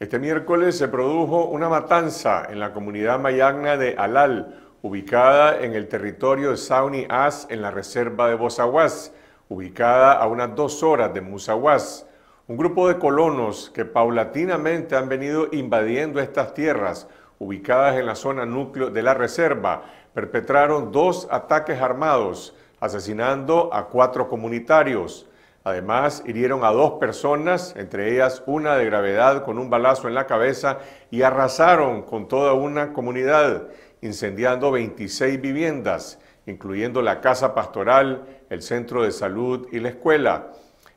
Este miércoles se produjo una matanza en la comunidad mayagna de Alal, ubicada en el territorio de Sauni As, en la reserva de Bosawas, ubicada a unas dos horas de Musaguas. Un grupo de colonos que paulatinamente han venido invadiendo estas tierras, ubicadas en la zona núcleo de la reserva, perpetraron dos ataques armados, asesinando a cuatro comunitarios. Además, hirieron a dos personas, entre ellas una de gravedad con un balazo en la cabeza, y arrasaron con toda una comunidad, incendiando 26 viviendas, incluyendo la casa pastoral, el centro de salud y la escuela.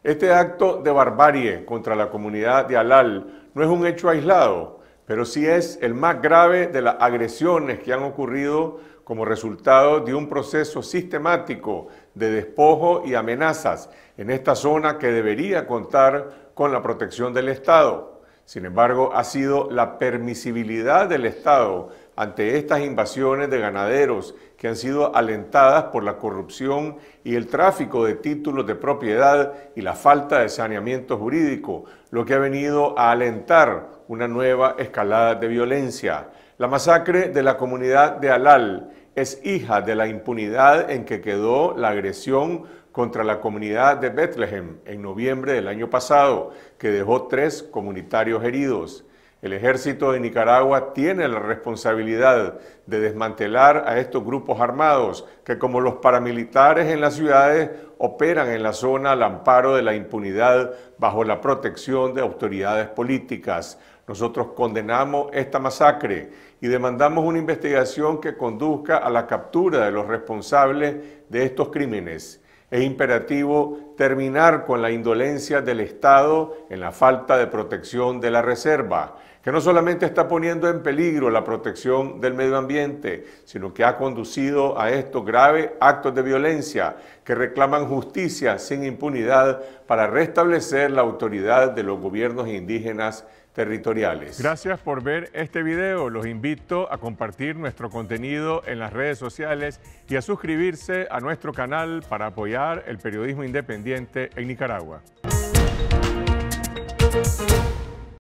Este acto de barbarie contra la comunidad de Alal no es un hecho aislado, pero sí es el más grave de las agresiones que han ocurrido como resultado de un proceso sistemático de despojo y amenazas en esta zona que debería contar con la protección del Estado. Sin embargo, ha sido la permisibilidad del Estado ante estas invasiones de ganaderos que han sido alentadas por la corrupción y el tráfico de títulos de propiedad y la falta de saneamiento jurídico, lo que ha venido a alentar una nueva escalada de violencia. La masacre de la comunidad de Alal es hija de la impunidad en que quedó la agresión contra la comunidad de Bethlehem en noviembre del año pasado, que dejó tres comunitarios heridos. El ejército de Nicaragua tiene la responsabilidad de desmantelar a estos grupos armados que como los paramilitares en las ciudades operan en la zona al amparo de la impunidad bajo la protección de autoridades políticas. Nosotros condenamos esta masacre y demandamos una investigación que conduzca a la captura de los responsables de estos crímenes. Es imperativo terminar con la indolencia del Estado en la falta de protección de la reserva, que no solamente está poniendo en peligro la protección del medio ambiente, sino que ha conducido a estos graves actos de violencia que reclaman justicia sin impunidad para restablecer la autoridad de los gobiernos indígenas territoriales. Gracias por ver este video. Los invito a compartir nuestro contenido en las redes sociales y a suscribirse a nuestro canal para apoyar el periodismo independiente en Nicaragua.